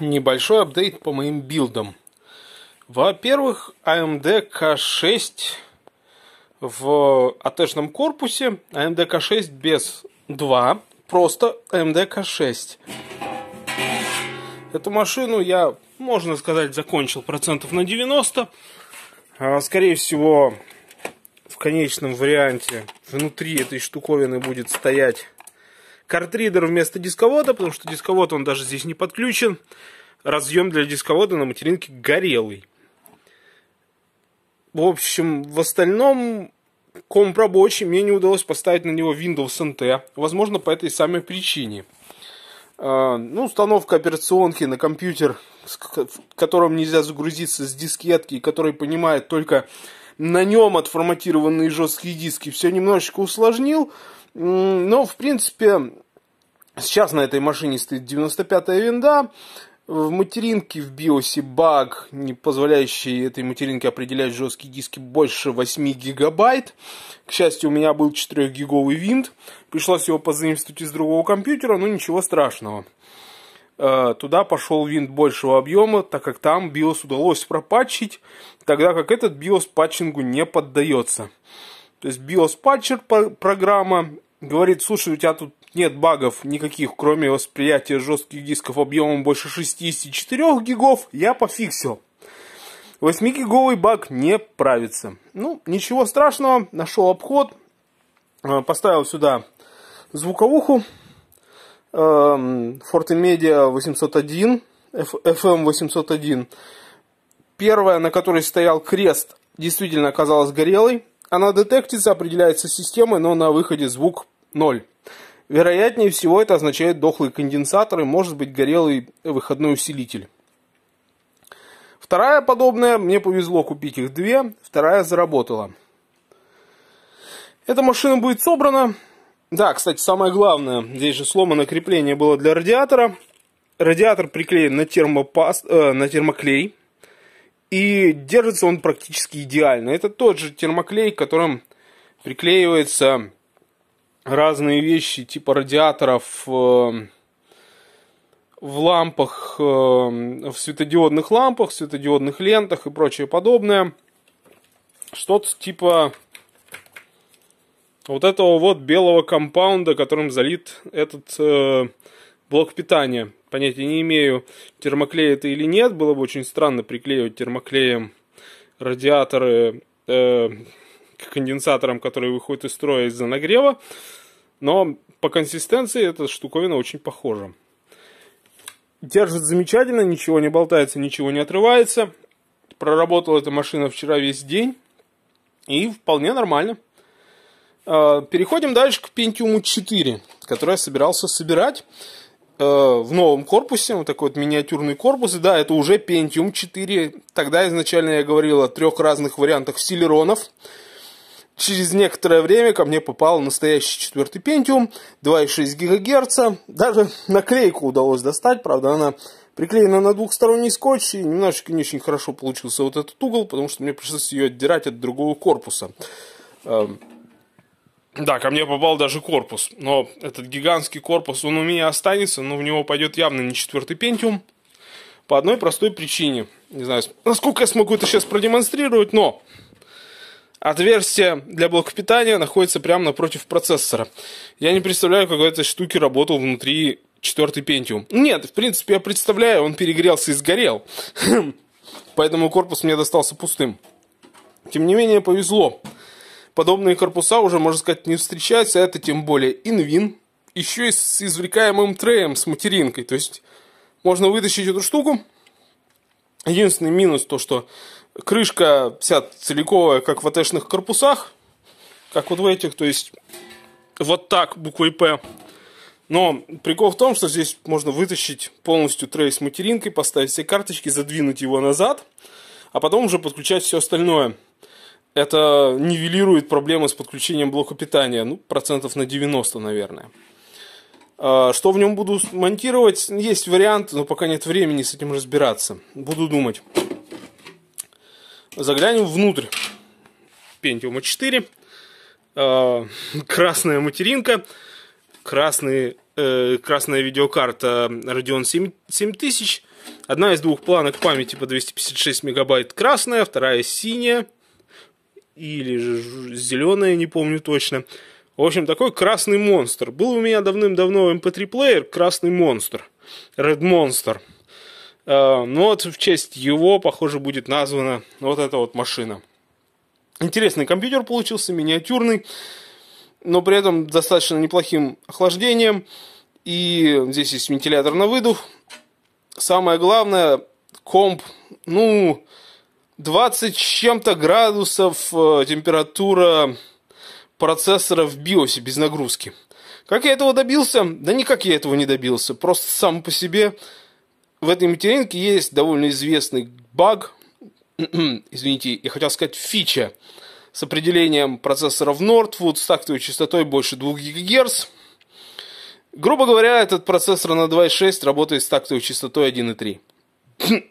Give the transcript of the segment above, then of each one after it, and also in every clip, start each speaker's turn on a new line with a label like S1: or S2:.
S1: Небольшой апдейт по моим билдам. Во-первых, AMD K6 в АТшном корпусе, AMD K6 без 2, просто AMD K6. Эту машину я, можно сказать, закончил процентов на 90. А, скорее всего, в конечном варианте внутри этой штуковины будет стоять картридер вместо дисковода, потому что дисковод он даже здесь не подключен. Разъем для дисковода на материнке горелый. В общем, в остальном комп рабочий, мне не удалось поставить на него Windows NT, возможно, по этой самой причине. А, ну, установка операционки на компьютер, в котором нельзя загрузиться с дискетки, который понимает только на нем отформатированные жесткие диски, все немножечко усложнил. Но, ну, в принципе, сейчас на этой машине стоит 95-я винда, в материнке в биосе баг, не позволяющий этой материнке определять жесткие диски больше 8 гигабайт. К счастью, у меня был 4-гиговый винт. Пришлось его позаимствовать из другого компьютера, но ничего страшного. Э, туда пошел винт большего объема, так как там биос удалось пропатчить, тогда как этот биос патчингу не поддается. То есть bios биоспатчер программа говорит, слушай, у тебя тут нет багов никаких, кроме восприятия жестких дисков объемом больше 64 гигов, я пофиксил. 8-гиговый баг не правится. Ну, ничего страшного, нашел обход, э, поставил сюда звуковуху Forte Media 801, FM 801. Первая, на которой стоял крест, действительно оказалась горелой. Она детектится, определяется системой, но на выходе звук 0. Вероятнее всего это означает дохлый конденсатор и может быть горелый выходной усилитель. Вторая подобная, мне повезло купить их две, вторая заработала. Эта машина будет собрана. Да, кстати, самое главное, здесь же сломано крепление было для радиатора. Радиатор приклеен на, термопаст, э, на термоклей. И держится он практически идеально. Это тот же термоклей, которым приклеиваются разные вещи типа радиаторов э, в лампах, э, в светодиодных лампах, светодиодных лентах и прочее подобное. Что-то типа вот этого вот белого компаунда, которым залит этот э, блок питания понятия не имею, термоклей это или нет. Было бы очень странно приклеивать термоклеем радиаторы э, к конденсаторам, которые выходят из строя из-за нагрева. Но по консистенции эта штуковина очень похожа. Держит замечательно, ничего не болтается, ничего не отрывается. Проработала эта машина вчера весь день. И вполне нормально. Э, переходим дальше к Pentium 4, который я собирался собирать. Э, в новом корпусе, вот такой вот миниатюрный корпус, и да, это уже Pentium 4. Тогда изначально я говорил о трех разных вариантах Celeronов. Через некоторое время ко мне попал настоящий четвертый Pentium, 2,6 ГГц. Даже наклейку удалось достать, правда, она приклеена на двухсторонний скотч, и немножечко не очень хорошо получился вот этот угол, потому что мне пришлось ее отдирать от другого корпуса. Эм, да, ко мне попал даже корпус, но этот гигантский корпус, он у меня останется, но в него пойдет явно не четвертый пентиум, по одной простой причине. Не знаю, насколько я смогу это сейчас продемонстрировать, но отверстие для блока питания находится прямо напротив процессора. Я не представляю, как в этой штуке работал внутри четвертый пентиум. Нет, в принципе, я представляю, он перегрелся и сгорел. Поэтому корпус мне достался пустым. Тем не менее, повезло. Подобные корпуса уже, можно сказать, не встречаются, это тем более инвин, еще и с извлекаемым треем, с материнкой. То есть можно вытащить эту штуку. Единственный минус то, что крышка вся целиковая, как в АТшных корпусах, как вот в этих, то есть вот так буквой П. Но прикол в том, что здесь можно вытащить полностью трей с материнкой, поставить все карточки, задвинуть его назад, а потом уже подключать все остальное это нивелирует проблемы с подключением блока питания, ну, процентов на 90, наверное. А, что в нем буду монтировать? Есть вариант, но пока нет времени с этим разбираться. Буду думать. Заглянем внутрь Pentium 4. А, красная материнка. Красный, э, красная видеокарта Radeon 7000. Одна из двух планок памяти по 256 мегабайт красная, вторая синяя или же зеленая, не помню точно. В общем, такой красный монстр. Был у меня давным-давно MP3-плеер эм красный монстр. Red Monster. Э, ну вот в честь его, похоже, будет названа вот эта вот машина. Интересный компьютер получился, миниатюрный, но при этом достаточно неплохим охлаждением. И здесь есть вентилятор на выдув. Самое главное, комп, ну, 20 с чем-то градусов э, температура процессора в биосе без нагрузки. Как я этого добился? Да никак я этого не добился. Просто сам по себе в этой материнке есть довольно известный баг, извините, я хотел сказать фича, с определением процессора в Northwood с тактовой частотой больше 2 ГГц. Грубо говоря, этот процессор на 2.6 работает с тактовой частотой 1.3.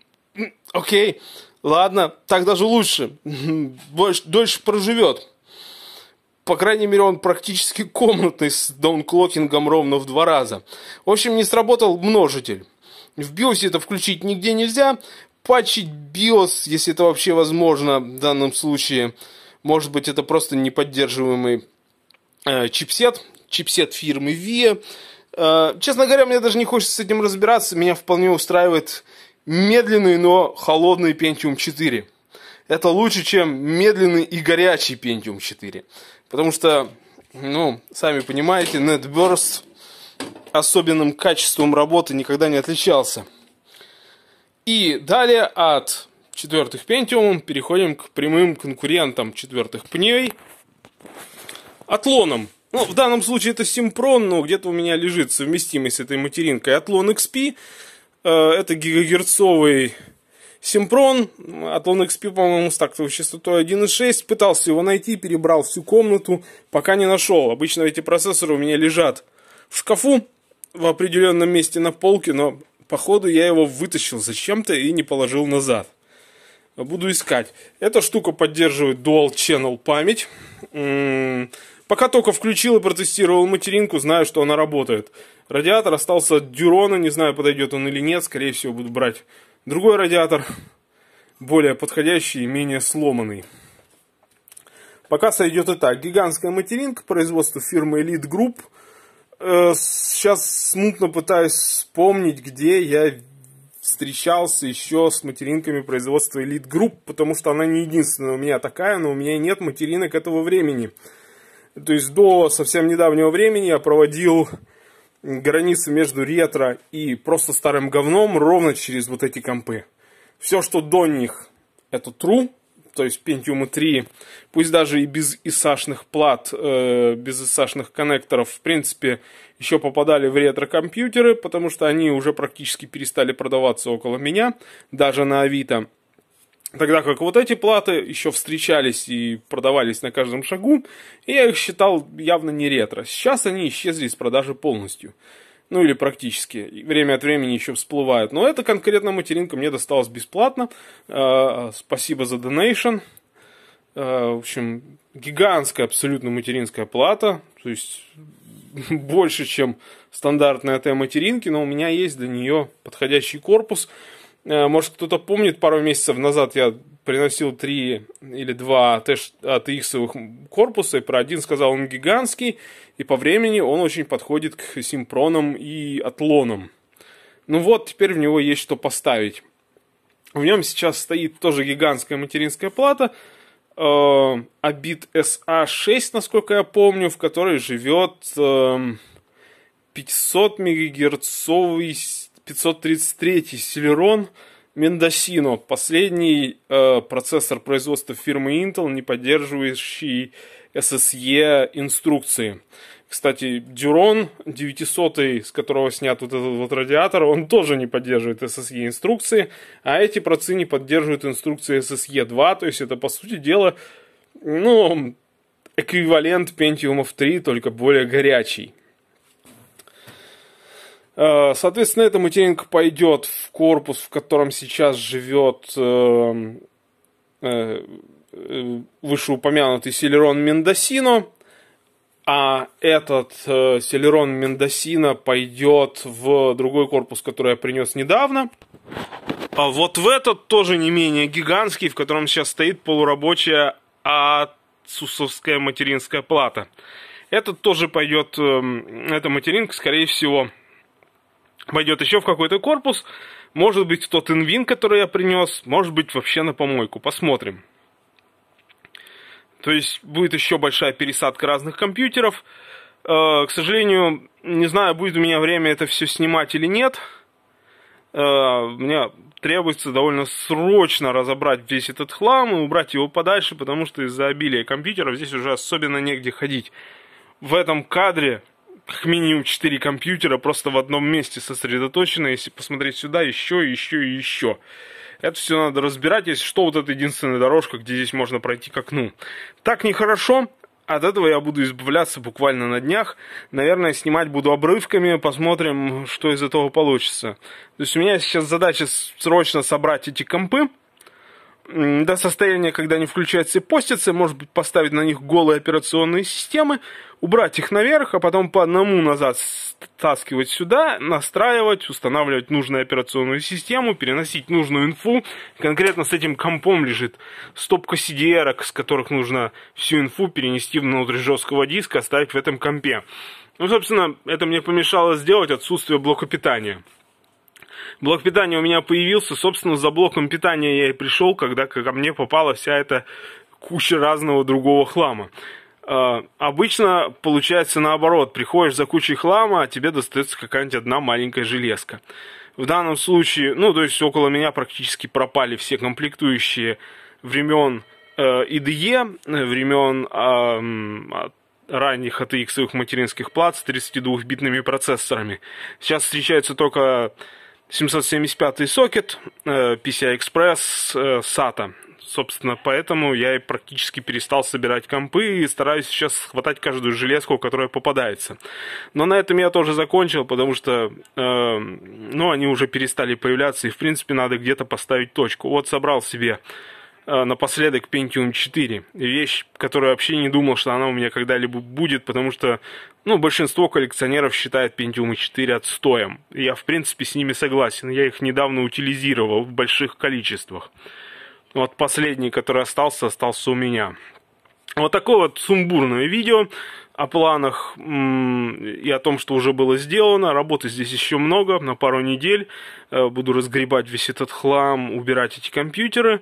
S1: Окей. okay. Ладно, так даже лучше. Больше, дольше проживет. По крайней мере, он практически комнатный с даунклокингом ровно в два раза. В общем, не сработал множитель. В BIOS это включить нигде нельзя. Патчить BIOS, если это вообще возможно в данном случае. Может быть, это просто неподдерживаемый э, чипсет. Чипсет фирмы VIA. Э, честно говоря, мне даже не хочется с этим разбираться. Меня вполне устраивает медленный, но холодный Pentium 4. Это лучше, чем медленный и горячий Pentium 4. Потому что, ну, сами понимаете, NetBurst особенным качеством работы никогда не отличался. И далее от четвертых Pentium переходим к прямым конкурентам четвертых пней. Атлоном. Ну, в данном случае это Симпрон, но где-то у меня лежит совместимость с этой материнкой Атлон XP. Э, это гигагерцовый Симпрон от LonXP, по-моему, с тактовой частотой 1.6. Пытался его найти, перебрал всю комнату, пока не нашел. Обычно эти процессоры у меня лежат в шкафу в определенном месте на полке, но походу я его вытащил зачем-то и не положил назад. Буду искать. Эта штука поддерживает Dual Channel память. Пока только включил и протестировал материнку, знаю, что она работает. Радиатор остался от Дюрона, не знаю, подойдет он или нет, скорее всего, буду брать другой радиатор, более подходящий и менее сломанный. Пока сойдет и так. Гигантская материнка, производство фирмы Elite Group. Э, сейчас смутно пытаюсь вспомнить, где я встречался еще с материнками производства Elite Group, потому что она не единственная у меня такая, но у меня нет материнок этого времени. То есть до совсем недавнего времени я проводил границы между ретро и просто старым говном ровно через вот эти компы. Все, что до них, это true, то есть Pentium 3, пусть даже и без ИСАшных плат, э, без ИСАшных коннекторов, в принципе, еще попадали в ретро-компьютеры, потому что они уже практически перестали продаваться около меня, даже на Авито. Тогда как вот эти платы еще встречались и продавались на каждом шагу, и я их считал явно не ретро. Сейчас они исчезли из продажи полностью. Ну или практически. Время от времени еще всплывают. Но эта конкретная материнка мне досталась бесплатно. Э, спасибо за донейшн. Э, в общем, гигантская абсолютно материнская плата. То есть больше, чем стандартная Т-материнки, но у меня есть для нее подходящий корпус. Э, может, кто-то помнит, пару месяцев назад я приносил три или два от иксовых а, корпуса, и про один сказал, он гигантский, и по времени он очень подходит к симпронам и атлонам. Ну вот, теперь в него есть что поставить. В нем сейчас стоит тоже гигантская материнская плата, э, Абит SA6, насколько я помню, в которой живет 500 эм, мегагерцовый 533 Celeron Mendocino, последний э, процессор производства фирмы Intel, не поддерживающий SSE инструкции. Кстати, Дюрон 900, с которого снят вот этот вот радиатор, он тоже не поддерживает SSE инструкции, а эти процы не поддерживают инструкции SSE 2, то есть это, по сути дела, ну, эквивалент Pentium 3, только более горячий. Э, соответственно, эта материнка пойдет в корпус, в котором сейчас живет э, э, вышеупомянутый Селерон Мендосино, а этот Селерон Мендосино пойдет в другой корпус, который я принес недавно. А вот в этот тоже не менее гигантский, в котором сейчас стоит полурабочая Ацусовская материнская плата. Этот тоже пойдет, эм, эта материнка, скорее всего, пойдет еще в какой-то корпус, может быть, тот инвин, который я принес, может быть, вообще на помойку. Посмотрим. То есть будет еще большая пересадка разных компьютеров. Э, к сожалению, не знаю, будет у меня время это все снимать или нет. Э, мне требуется довольно срочно разобрать весь этот хлам и убрать его подальше, потому что из-за обилия компьютеров здесь уже особенно негде ходить. В этом кадре как минимум 4 компьютера просто в одном месте сосредоточено. Если посмотреть сюда, еще, еще и еще. Это все надо разбирать, если что, вот это единственная дорожка, где здесь можно пройти к окну. Так нехорошо, от этого я буду избавляться буквально на днях. Наверное, снимать буду обрывками, посмотрим, что из этого получится. То есть у меня сейчас задача срочно собрать эти компы, до состояния, когда они включаются и постятся, может быть, поставить на них голые операционные системы, убрать их наверх, а потом по одному назад стаскивать сюда, настраивать, устанавливать нужную операционную систему, переносить нужную инфу. Конкретно с этим компом лежит стопка cdr с которых нужно всю инфу перенести внутрь жесткого диска, оставить в этом компе. Ну, собственно, это мне помешало сделать отсутствие блока питания. Блок питания у меня появился, собственно, за блоком питания я и пришел, когда ко мне попала вся эта куча разного другого хлама. А, обычно получается наоборот, приходишь за кучей хлама, а тебе достается какая-нибудь одна маленькая железка. В данном случае, ну, то есть около меня практически пропали все комплектующие времен э, IDE, времен э, ранних ATX-овых материнских плат с 32-битными процессорами. Сейчас встречаются только 775 сокет, э, PCI-Express, SATA. Э, Собственно, поэтому я и практически перестал собирать компы и стараюсь сейчас хватать каждую железку, которая попадается. Но на этом я тоже закончил, потому что, э, ну, они уже перестали появляться, и, в принципе, надо где-то поставить точку. Вот собрал себе Э, напоследок Pentium 4. Вещь, которую вообще не думал, что она у меня когда-либо будет, потому что ну, большинство коллекционеров считает Pentium 4 отстоем. Я, в принципе, с ними согласен. Я их недавно утилизировал в больших количествах. Вот последний, который остался, остался у меня. Вот такое вот сумбурное видео о планах и о том, что уже было сделано. Работы здесь еще много, на пару недель. Э, буду разгребать весь этот хлам, убирать эти компьютеры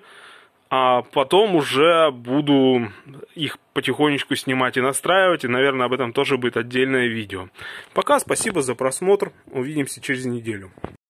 S1: а потом уже буду их потихонечку снимать и настраивать, и, наверное, об этом тоже будет отдельное видео. Пока, спасибо за просмотр, увидимся через неделю.